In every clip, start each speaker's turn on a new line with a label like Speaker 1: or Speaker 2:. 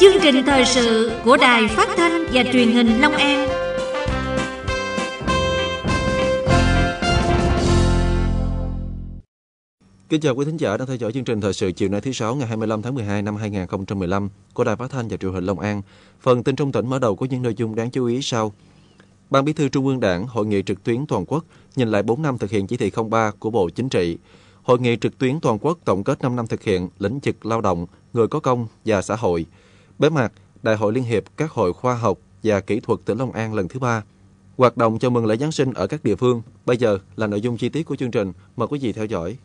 Speaker 1: Chương trình thời sự của Đài Phát thanh và Truyền hình Long An.
Speaker 2: Kính chào quý thính giả đang theo dõi chương trình thời sự chiều nay thứ sáu ngày 25 tháng 12 năm 2015 của Đài Phát thanh và Truyền hình Long An. Phần tin trong tỉnh mở đầu có những nội dung đáng chú ý sau. Ban Bí thư Trung ương Đảng hội nghị trực tuyến toàn quốc nhìn lại 4 năm thực hiện chỉ thị 03 của Bộ Chính trị. Hội nghị trực tuyến toàn quốc tổng kết 5 năm thực hiện lĩnh vực lao động, người có công và xã hội – Bế mạc, Đại hội Liên hiệp các hội khoa học và kỹ thuật tỉnh Long An lần thứ ba. Hoạt động chào mừng lễ Giáng sinh ở các địa phương. Bây giờ là nội dung chi tiết của chương trình. Mời quý vị theo dõi.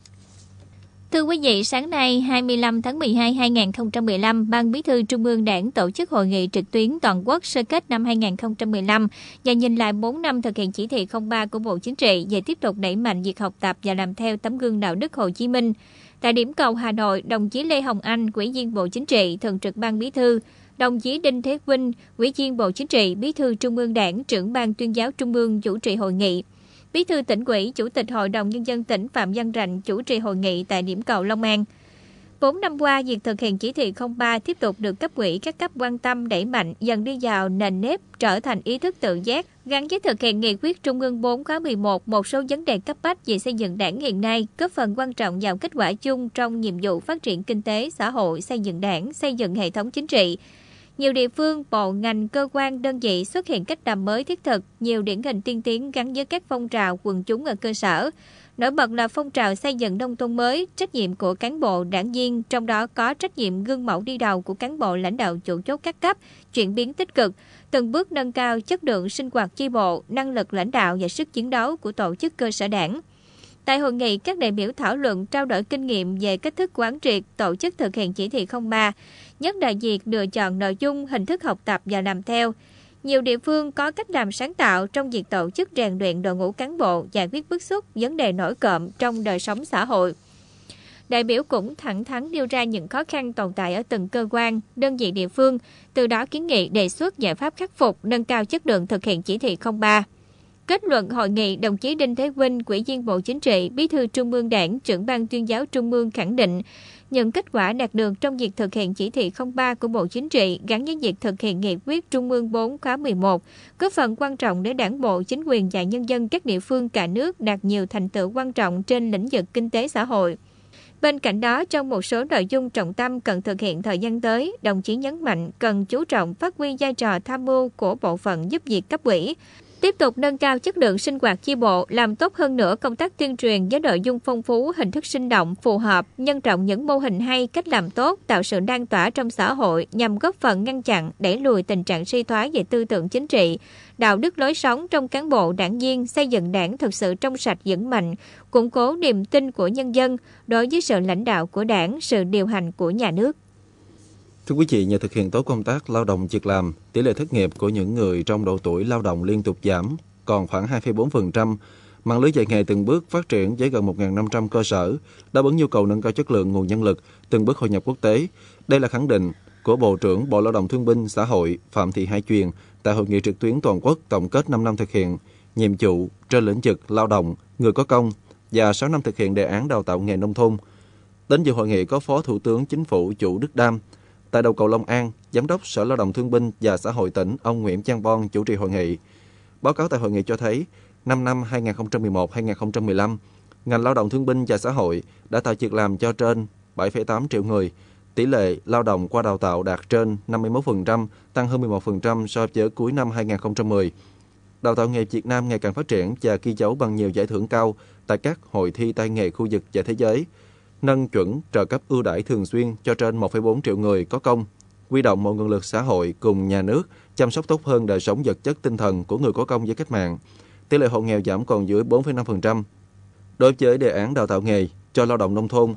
Speaker 1: Thưa quý vị, sáng nay 25 tháng 12 2015, Ban Bí thư Trung ương Đảng tổ chức hội nghị trực tuyến toàn quốc sơ kết năm 2015 và nhìn lại 4 năm thực hiện chỉ thị 03 của Bộ Chính trị về tiếp tục đẩy mạnh việc học tập và làm theo tấm gương đạo đức Hồ Chí Minh. Tại điểm cầu Hà Nội, đồng chí Lê Hồng Anh, Ủy viên Bộ Chính trị, Thường trực Ban Bí thư, đồng chí Đinh Thế Vinh, Ủy viên Bộ Chính trị, Bí thư Trung ương Đảng, trưởng Ban tuyên giáo Trung ương chủ trì hội nghị. Bí thư tỉnh ủy, Chủ tịch Hội đồng Nhân dân tỉnh Phạm Văn Rạnh chủ trì hội nghị tại điểm cầu Long An. 4 năm qua, việc thực hiện chỉ thị 03 tiếp tục được cấp ủy các cấp quan tâm đẩy mạnh dần đi vào nền nếp, trở thành ý thức tự giác, gắn với thực hiện nghị quyết Trung ương 4 khóa 11 một số vấn đề cấp bách về xây dựng đảng hiện nay, góp phần quan trọng vào kết quả chung trong nhiệm vụ phát triển kinh tế, xã hội, xây dựng đảng, xây dựng hệ thống chính trị. Nhiều địa phương, bộ, ngành, cơ quan, đơn vị xuất hiện cách làm mới thiết thực, nhiều điển hình tiên tiến gắn với các phong trào quần chúng ở cơ sở. Nổi bật là phong trào xây dựng nông thôn mới, trách nhiệm của cán bộ, đảng viên, trong đó có trách nhiệm gương mẫu đi đầu của cán bộ lãnh đạo chủ chốt các cấp, chuyển biến tích cực, từng bước nâng cao chất lượng sinh hoạt chi bộ, năng lực lãnh đạo và sức chiến đấu của tổ chức cơ sở đảng. Tại hội nghị, các đại biểu thảo luận trao đổi kinh nghiệm về cách thức quán triệt, tổ chức thực hiện chỉ thị 03, nhất đại diện lựa chọn nội dung, hình thức học tập và làm theo – nhiều địa phương có cách làm sáng tạo trong việc tổ chức rèn luyện đội ngũ cán bộ giải quyết bức xúc vấn đề nổi cộm trong đời sống xã hội. Đại biểu cũng thẳng thắn đưa ra những khó khăn tồn tại ở từng cơ quan, đơn vị địa phương, từ đó kiến nghị đề xuất giải pháp khắc phục, nâng cao chất lượng thực hiện chỉ thị 03. Kết luận hội nghị, đồng chí Đinh Thế Vinh, Ủy viên Bộ Chính trị, Bí thư Trung ương Đảng, trưởng ban tuyên giáo Trung ương khẳng định, những kết quả đạt được trong việc thực hiện chỉ thị 03 của Bộ Chính trị gắn với việc thực hiện nghị quyết Trung ương 4 khóa 11, góp phần quan trọng để đảng bộ, chính quyền và nhân dân các địa phương cả nước đạt nhiều thành tựu quan trọng trên lĩnh vực kinh tế xã hội. Bên cạnh đó, trong một số nội dung trọng tâm cần thực hiện thời gian tới, đồng chí nhấn mạnh cần chú trọng phát huy vai trò tham mưu của bộ phận giúp việc cấp ủy, Tiếp tục nâng cao chất lượng sinh hoạt chi bộ, làm tốt hơn nữa công tác tuyên truyền với nội dung phong phú, hình thức sinh động, phù hợp, nhân rộng những mô hình hay, cách làm tốt, tạo sự lan tỏa trong xã hội nhằm góp phần ngăn chặn, đẩy lùi tình trạng suy thoái về tư tưởng chính trị, đạo đức lối sống trong cán bộ đảng viên, xây dựng đảng thực sự trong sạch vững mạnh, củng cố niềm tin của nhân dân đối với sự lãnh đạo của đảng, sự điều hành của nhà nước.
Speaker 2: Thưa quý vị, nhờ thực hiện tốt công tác lao động việc làm, tỷ lệ thất nghiệp của những người trong độ tuổi lao động liên tục giảm, còn khoảng 2,4%. Mạng lưới dạy nghề từng bước phát triển với gần 1.500 cơ sở, đáp ứng nhu cầu nâng cao chất lượng nguồn nhân lực, từng bước hội nhập quốc tế. Đây là khẳng định của Bộ trưởng Bộ Lao động Thương binh Xã hội Phạm Thị Hải Truyền tại hội nghị trực tuyến toàn quốc tổng kết 5 năm thực hiện nhiệm vụ trên lĩnh vực lao động, người có công và 6 năm thực hiện đề án đào tạo nghề nông thôn. Đến dự hội nghị có Phó Thủ tướng Chính phủ Chủ Đức Đam, Tại đầu cầu Long An, Giám đốc Sở Lao động Thương binh và Xã hội tỉnh ông Nguyễn Trang Bon chủ trì hội nghị. Báo cáo tại hội nghị cho thấy, 5 năm 2011-2015, ngành lao động thương binh và xã hội đã tạo việc làm cho trên 7,8 triệu người, tỷ lệ lao động qua đào tạo đạt trên 51%, tăng hơn 11% so với cuối năm 2010. Đào tạo nghề Việt Nam ngày càng phát triển và ghi dấu bằng nhiều giải thưởng cao tại các hội thi tay nghề khu vực và thế giới – nâng chuẩn trợ cấp ưu đãi thường xuyên cho trên 1,4 triệu người có công, huy động mọi nguồn lực xã hội cùng nhà nước chăm sóc tốt hơn đời sống vật chất tinh thần của người có công với cách mạng. Tỷ lệ hộ nghèo giảm còn dưới 4,5%. Đối với đề án đào tạo nghề cho lao động nông thôn,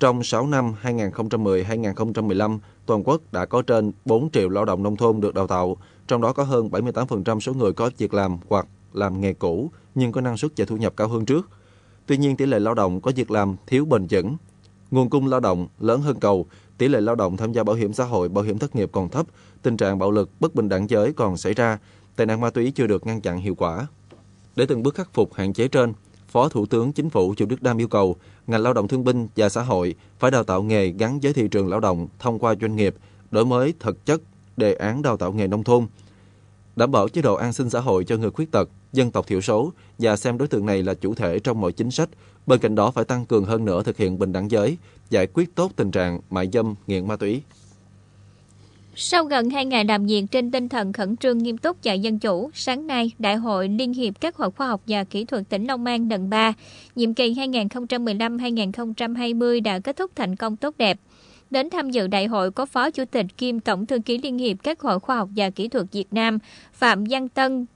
Speaker 2: trong 6 năm 2010-2015, toàn quốc đã có trên 4 triệu lao động nông thôn được đào tạo, trong đó có hơn 78% số người có việc làm hoặc làm nghề cũ nhưng có năng suất và thu nhập cao hơn trước. Tuy nhiên, tỷ lệ lao động có việc làm thiếu bền vững. Nguồn cung lao động lớn hơn cầu, tỷ lệ lao động tham gia bảo hiểm xã hội, bảo hiểm thất nghiệp còn thấp, tình trạng bạo lực, bất bình đẳng giới còn xảy ra, tệ nạn ma túy chưa được ngăn chặn hiệu quả. Để từng bước khắc phục hạn chế trên, Phó Thủ tướng Chính phủ Triệu Đức Đam yêu cầu ngành lao động thương binh và xã hội phải đào tạo nghề gắn với thị trường lao động thông qua doanh nghiệp, đổi mới thực chất đề án đào tạo nghề nông thôn, đảm bảo chế độ an sinh xã hội cho người khuyết tật, dân tộc thiểu số và xem đối tượng này là chủ thể trong mọi chính sách. Bên cạnh đó phải tăng cường hơn nữa thực hiện bình đẳng giới, giải quyết tốt tình trạng mại dâm, nghiện ma túy.
Speaker 1: Sau gần 2 ngày làm việc trên tinh thần khẩn trương nghiêm túc và dân chủ, sáng nay, Đại hội Liên hiệp các hội khoa học và kỹ thuật tỉnh Long An lần 3, nhiệm kỳ 2015-2020 đã kết thúc thành công tốt đẹp. Đến tham dự đại hội có Phó Chủ tịch kiêm Tổng Thư ký Liên hiệp các hội khoa học và kỹ thuật Việt Nam Phạm Văn Tân,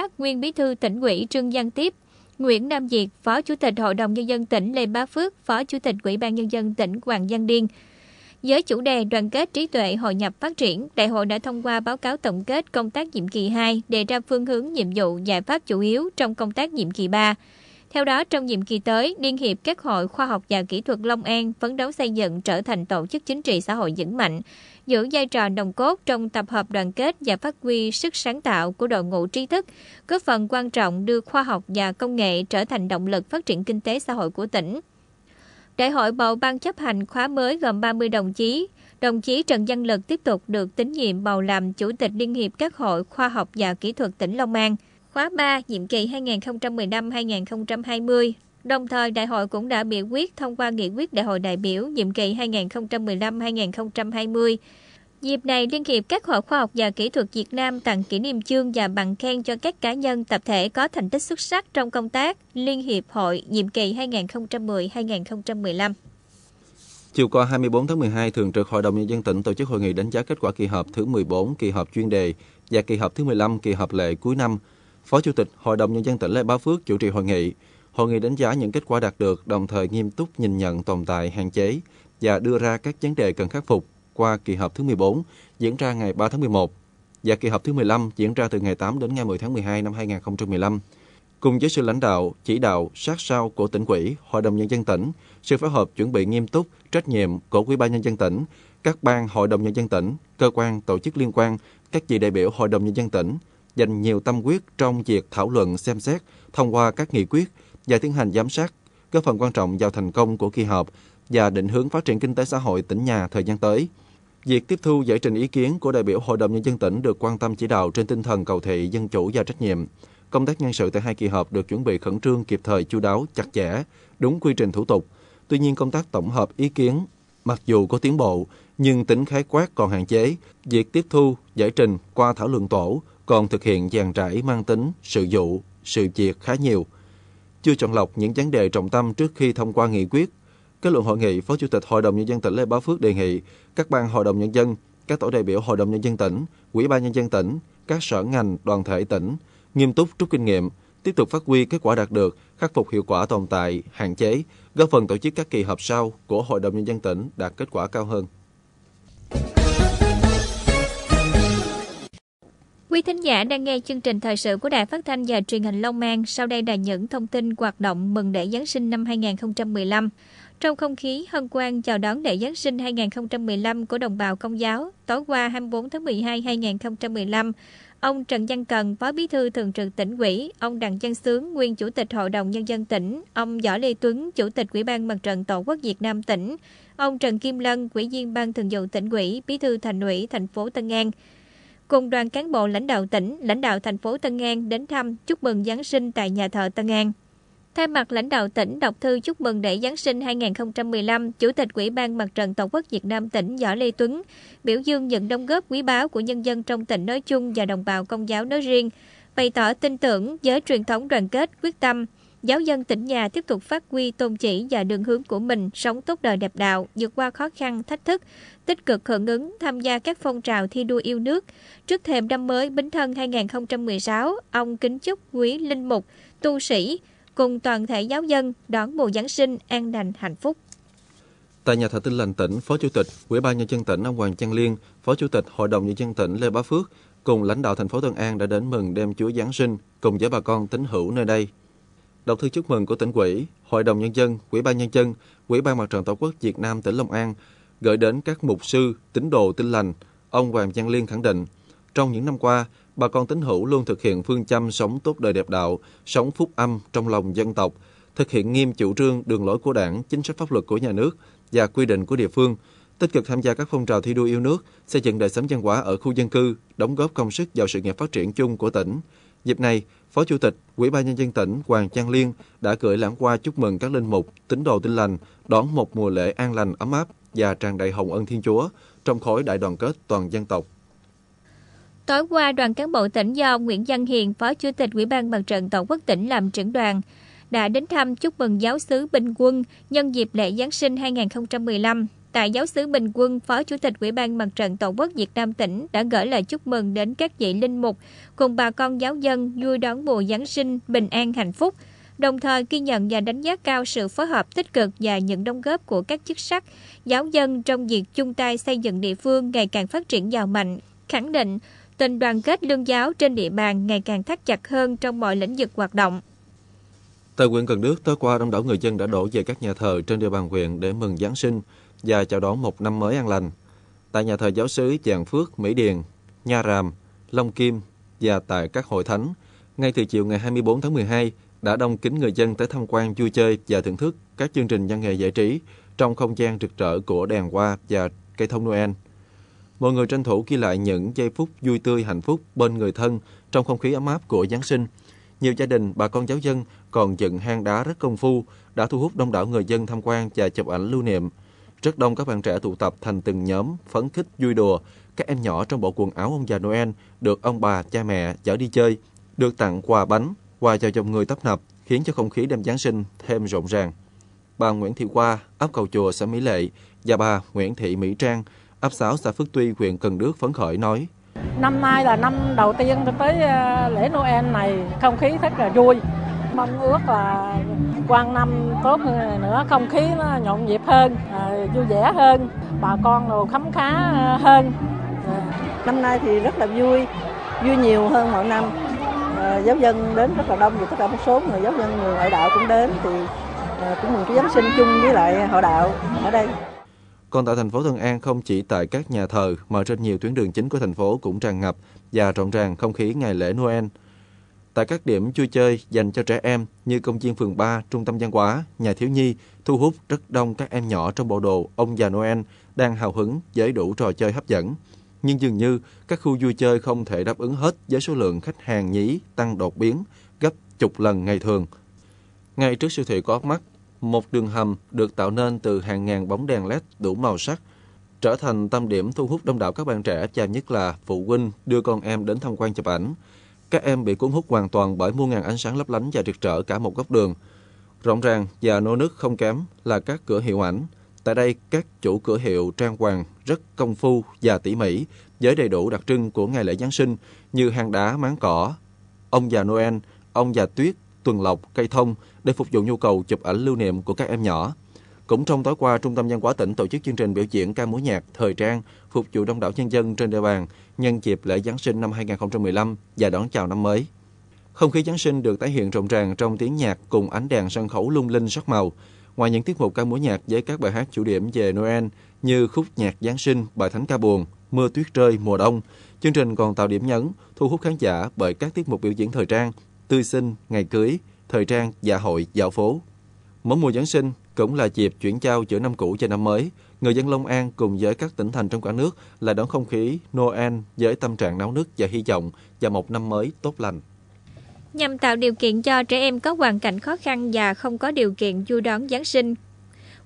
Speaker 1: các nguyên bí thư tỉnh ủy Trương Giang Tiếp, Nguyễn Nam Diệt, Phó Chủ tịch Hội đồng Nhân dân tỉnh Lê Bá Phước, Phó Chủ tịch Ủy ban Nhân dân tỉnh Hoàng Giang Điên. Với chủ đề đoàn kết trí tuệ hội nhập phát triển, đại hội đã thông qua báo cáo tổng kết công tác nhiệm kỳ 2, đề ra phương hướng nhiệm vụ giải pháp chủ yếu trong công tác nhiệm kỳ 3. Theo đó, trong nhiệm kỳ tới, Liên hiệp các hội khoa học và kỹ thuật Long An phấn đấu xây dựng trở thành tổ chức chính trị xã hội vững mạnh, giữ vai trò đồng cốt trong tập hợp đoàn kết và phát huy sức sáng tạo của đội ngũ trí thức, góp phần quan trọng đưa khoa học và công nghệ trở thành động lực phát triển kinh tế xã hội của tỉnh. Đại hội bầu ban chấp hành khóa mới gồm 30 đồng chí. Đồng chí Trần Văn Lực tiếp tục được tín nhiệm bầu làm Chủ tịch Liên hiệp các hội khoa học và kỹ thuật tỉnh Long An khóa 3 nhiệm kỳ 2015-2020. Đồng thời, đại hội cũng đã biểu quyết thông qua nghị quyết đại hội đại biểu nhiệm kỳ 2015-2020. Dịp này, Liên hiệp các hội khoa học và kỹ thuật Việt Nam tặng kỷ niệm chương và bằng khen cho các cá nhân tập thể có thành tích xuất sắc trong công tác Liên hiệp hội nhiệm kỳ 2010-2015.
Speaker 2: Chiều qua 24 tháng 12, Thường trực Hội đồng Nhân dân tỉnh tổ chức hội nghị đánh giá kết quả kỳ họp thứ 14, kỳ họp chuyên đề và kỳ họp thứ 15, kỳ họp lệ cuối năm – Phó Chủ tịch Hội đồng Nhân dân tỉnh Lê Bá Phước chủ trì hội nghị. Hội nghị đánh giá những kết quả đạt được, đồng thời nghiêm túc nhìn nhận tồn tại hạn chế và đưa ra các vấn đề cần khắc phục qua kỳ họp thứ 14 diễn ra ngày 3 tháng 11 và kỳ họp thứ 15 diễn ra từ ngày 8 đến ngày 10 tháng 12 năm 2015. Cùng với sự lãnh đạo, chỉ đạo, sát sao của tỉnh ủy, Hội đồng Nhân dân tỉnh, sự phối hợp chuẩn bị nghiêm túc, trách nhiệm của Ủy ban Nhân dân tỉnh, các ban Hội đồng Nhân dân tỉnh, cơ quan, tổ chức liên quan, các vị đại biểu Hội đồng Nhân dân tỉnh, dành nhiều tâm huyết trong việc thảo luận, xem xét, thông qua các nghị quyết và tiến hành giám sát, góp phần quan trọng vào thành công của kỳ họp và định hướng phát triển kinh tế xã hội tỉnh nhà thời gian tới. Việc tiếp thu giải trình ý kiến của đại biểu Hội đồng Nhân dân tỉnh được quan tâm chỉ đạo trên tinh thần cầu thị, dân chủ và trách nhiệm. Công tác nhân sự tại hai kỳ họp được chuẩn bị khẩn trương, kịp thời, chú đáo, chặt chẽ, đúng quy trình thủ tục. Tuy nhiên, công tác tổng hợp ý kiến, mặc dù có tiến bộ, nhưng tính khái quát còn hạn chế. Việc tiếp thu, giải trình qua thảo luận tổ còn thực hiện dàn trải mang tính, sự vụ, sự diệt khá nhiều. Chưa chọn lọc những vấn đề trọng tâm trước khi thông qua nghị quyết. Kết luận hội nghị, Phó Chủ tịch Hội đồng Nhân dân tỉnh Lê Bá Phước đề nghị các ban Hội đồng Nhân dân, các tổ đại biểu Hội đồng Nhân dân tỉnh, quỹ ban Nhân dân tỉnh, các sở ngành, đoàn thể tỉnh nghiêm túc rút kinh nghiệm, tiếp tục phát huy kết quả đạt được, khắc phục hiệu quả tồn tại, hạn chế, góp phần tổ chức các kỳ họp sau của Hội đồng Nhân dân tỉnh đạt kết quả cao hơn.
Speaker 1: Quý thính giả đang nghe chương trình thời sự của Đài Phát thanh và Truyền hình Long An. Sau đây là những thông tin hoạt động mừng lễ Giáng sinh năm 2015. Trong không khí hân hoan chào đón lễ Giáng sinh 2015 của đồng bào Công giáo, tối qua 24 tháng 12 2015, ông Trần Văn Cần, Phó Bí thư Thường trực tỉnh ủy, ông Đặng Văn Sướng, nguyên Chủ tịch Hội đồng Nhân dân tỉnh, ông Võ Lê Tuấn, Chủ tịch Ủy ban Mặt trận Tổ quốc Việt Nam tỉnh, ông Trần Kim Lân, Ủy viên Ban Thường vụ tỉnh ủy, Bí thư Thành ủy thành phố Tân An, cùng đoàn cán bộ lãnh đạo tỉnh, lãnh đạo thành phố Tân An đến thăm chúc mừng Giáng sinh tại nhà thờ Tân An. Thay mặt lãnh đạo tỉnh đọc thư chúc mừng lễ Giáng sinh 2015, Chủ tịch Ủy ban Mặt trận Tổ quốc Việt Nam tỉnh Võ Lê Tuấn biểu dương những đóng góp quý báu của nhân dân trong tỉnh nói chung và đồng bào công giáo nói riêng, bày tỏ tin tưởng với truyền thống đoàn kết, quyết tâm, Giáo dân tỉnh nhà tiếp tục phát huy tôn chỉ và đường hướng của mình sống tốt đời đẹp đạo, vượt qua khó khăn, thách thức, tích cực hưởng ứng tham gia các phong trào thi đua yêu nước. Trước thềm năm mới Bính Thân 2016, ông kính chúc quý linh mục, tu sĩ cùng toàn thể giáo dân đón mùa Giáng sinh an lành hạnh phúc.
Speaker 2: Tại nhà thờ tinh lành tỉnh, Phó Chủ tịch Ủy ban nhân dân tỉnh ông Hoàng Trang Liên, Phó Chủ tịch Hội đồng nhân dân tỉnh Lê Bá Phước cùng lãnh đạo thành phố Tân An đã đến mừng đêm Chúa Giáng sinh cùng với bà con tín hữu nơi đây đọc thư chúc mừng của tỉnh ủy, hội đồng nhân dân, ủy ban nhân dân, ủy ban mặt trận tổ quốc Việt Nam tỉnh Long An gửi đến các mục sư, tín đồ tin lành, ông Hoàng Văn Liên khẳng định, trong những năm qua, bà con tín hữu luôn thực hiện phương châm sống tốt đời đẹp đạo, sống phúc âm trong lòng dân tộc, thực hiện nghiêm chủ trương đường lối của đảng, chính sách pháp luật của nhà nước và quy định của địa phương, tích cực tham gia các phong trào thi đua yêu nước, xây dựng đời sống văn hóa ở khu dân cư, đóng góp công sức vào sự nghiệp phát triển chung của tỉnh. Dịp này, Phó Chủ tịch Ủy ban nhân dân tỉnh Hoàng Trang Liên đã gửi lãng qua chúc mừng các linh mục, tín đồ tin lành đón một mùa lễ an lành ấm áp và tràn đầy hồng ân Thiên Chúa trong khối đại đoàn kết toàn dân tộc.
Speaker 1: Tối qua, đoàn cán bộ tỉnh do ông Nguyễn Văn Hiền, Phó Chủ tịch Ủy ban Mặt trận Tổ quốc tỉnh làm trưởng đoàn, đã đến thăm chúc mừng giáo sứ Bình Quân nhân dịp lễ Giáng sinh 2015 tại giáo sứ Bình Quân, Phó Chủ tịch Ủy ban Mặt trận Tổ quốc Việt Nam tỉnh đã gửi lời chúc mừng đến các vị linh mục cùng bà con giáo dân vui đón mùa Giáng sinh bình an hạnh phúc, đồng thời ghi nhận và đánh giá cao sự phối hợp tích cực và những đóng góp của các chức sắc, giáo dân trong việc chung tay xây dựng địa phương ngày càng phát triển giàu mạnh, khẳng định tình đoàn kết lương giáo trên địa bàn ngày càng thắt chặt hơn trong mọi lĩnh vực hoạt động.
Speaker 2: Tại huyện Cần Đức, tối qua đông đảo người dân đã đổ về các nhà thờ trên địa bàn huyện để mừng Giáng sinh và chào đón một năm mới an lành tại nhà thờ giáo sứ Giàng Phước, Mỹ Điền, Nha Ràm, Long Kim và tại các hội thánh, ngay từ chiều ngày 24 tháng 12 đã đông kính người dân tới tham quan vui chơi và thưởng thức các chương trình văn nghệ giải trí trong không gian rực rỡ của đèn hoa và cây thông Noel. Mọi người tranh thủ ghi lại những giây phút vui tươi hạnh phúc bên người thân trong không khí ấm áp của Giáng sinh. Nhiều gia đình, bà con giáo dân còn dựng hang đá rất công phu đã thu hút đông đảo người dân tham quan và chụp ảnh lưu niệm. Rất đông các bạn trẻ tụ tập thành từng nhóm, phấn khích, vui đùa. Các em nhỏ trong bộ quần áo ông già Noel được ông bà, cha mẹ chở đi chơi, được tặng quà bánh, quà cho dòng người tấp nập, khiến cho không khí đêm Giáng sinh thêm rộn ràng. Bà Nguyễn Thị Qua, ấp cầu chùa xã Mỹ Lệ, và bà Nguyễn Thị Mỹ Trang, ấp Sáo xã Phước Tuy, huyện Cần Đước phấn khởi nói. Năm nay là năm đầu tiên tôi tới ờ, lễ Noel này, không khí rất là vui mong ước là quan năm tốt hơn nữa không khí nó nhộn nhịp hơn à, vui vẻ hơn bà con đồ khấm khá à, hơn năm nay thì rất là vui vui nhiều hơn mọi năm à, giáo dân đến rất là đông vì tất cả một số người giáo dân người ngoại đạo cũng đến thì cũng mừng cái Giáng sinh chung với lại họ đạo ở đây còn tại thành phố Thuận An không chỉ tại các nhà thờ mà trên nhiều tuyến đường chính của thành phố cũng tràn ngập và rộn ràng không khí ngày lễ Noel tại các điểm vui chơi dành cho trẻ em như công viên phường 3, trung tâm văn hóa, nhà thiếu nhi thu hút rất đông các em nhỏ trong bộ đồ ông già Noel đang hào hứng với đủ trò chơi hấp dẫn. Nhưng dường như các khu vui chơi không thể đáp ứng hết với số lượng khách hàng nhí tăng đột biến gấp chục lần ngày thường. Ngay trước siêu thị có mắt, một đường hầm được tạo nên từ hàng ngàn bóng đèn LED đủ màu sắc trở thành tâm điểm thu hút đông đảo các bạn trẻ và nhất là phụ huynh đưa con em đến tham quan chụp ảnh. Các em bị cuốn hút hoàn toàn bởi muôn ngàn ánh sáng lấp lánh và rực rỡ cả một góc đường. Rộng ràng và nô nức không kém là các cửa hiệu ảnh. Tại đây, các chủ cửa hiệu trang hoàng rất công phu và tỉ mỉ, với đầy đủ đặc trưng của ngày lễ Giáng sinh như hang đá, máng cỏ, ông già Noel, ông già tuyết, tuần lộc, cây thông để phục vụ nhu cầu chụp ảnh lưu niệm của các em nhỏ. Cũng trong tối qua, Trung tâm Văn hóa tỉnh tổ chức chương trình biểu diễn ca múa nhạc, thời trang, phục vụ đông đảo nhân dân trên địa bàn nhân dịp lễ Giáng sinh năm 2015 và đón chào năm mới. Không khí Giáng sinh được tái hiện rộn ràng trong tiếng nhạc cùng ánh đèn sân khấu lung linh sắc màu. Ngoài những tiết mục ca múa nhạc với các bài hát chủ điểm về Noel như khúc nhạc Giáng sinh, bài thánh ca buồn, mưa tuyết rơi mùa đông, chương trình còn tạo điểm nhấn thu hút khán giả bởi các tiết mục biểu diễn thời trang, tươi sinh, ngày cưới, thời trang, dạ hội, dạo phố. Mỗi mùa Giáng sinh, cũng là dịp chuyển giao giữa năm cũ và năm mới. Người dân Long An cùng với các tỉnh thành trong cả nước là đón không khí Noel với tâm trạng náo nức và hy vọng và một năm mới tốt lành.
Speaker 1: Nhằm tạo điều kiện cho trẻ em có hoàn cảnh khó khăn và không có điều kiện du đón Giáng sinh,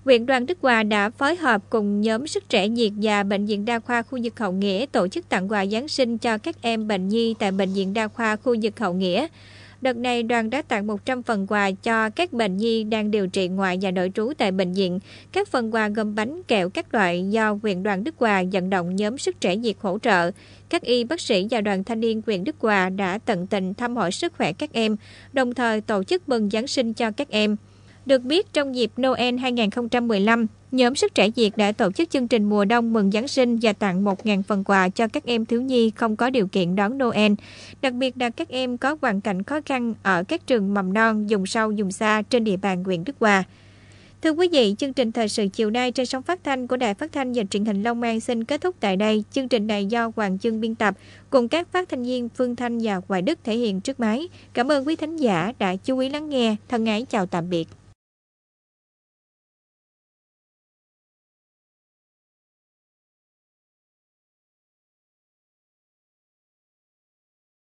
Speaker 1: huyện Đoàn Đức Hòa đã phối hợp cùng nhóm sức trẻ nhiệt và Bệnh viện Đa khoa khu vực Hậu Nghĩa tổ chức tặng quà Giáng sinh cho các em bệnh nhi tại Bệnh viện Đa khoa khu vực Hậu Nghĩa. Đợt này, đoàn đã tặng 100 phần quà cho các bệnh nhi đang điều trị ngoại và nội trú tại bệnh viện. Các phần quà gồm bánh, kẹo các loại do huyện đoàn Đức Hòa vận động nhóm sức trẻ nhiệt hỗ trợ. Các y bác sĩ và đoàn thanh niên huyện Đức Hòa đã tận tình thăm hỏi sức khỏe các em, đồng thời tổ chức mừng Giáng sinh cho các em. Được biết, trong dịp Noel 2015, nhóm Sức Trẻ Việt đã tổ chức chương trình mùa đông mừng Giáng sinh và tặng 1.000 phần quà cho các em thiếu nhi không có điều kiện đón Noel. Đặc biệt là các em có hoàn cảnh khó khăn ở các trường mầm non, vùng sâu, vùng xa trên địa bàn huyện Đức Hòa. Thưa quý vị, chương trình thời sự chiều nay trên sóng phát thanh của Đài Phát thanh và Truyền hình Long An xin kết thúc tại đây. Chương trình này do Hoàng Chương biên tập cùng các phát thanh viên Phương Thanh và Hoài Đức thể hiện trước máy. Cảm ơn quý thính giả đã chú ý lắng nghe. Thân ái chào tạm biệt.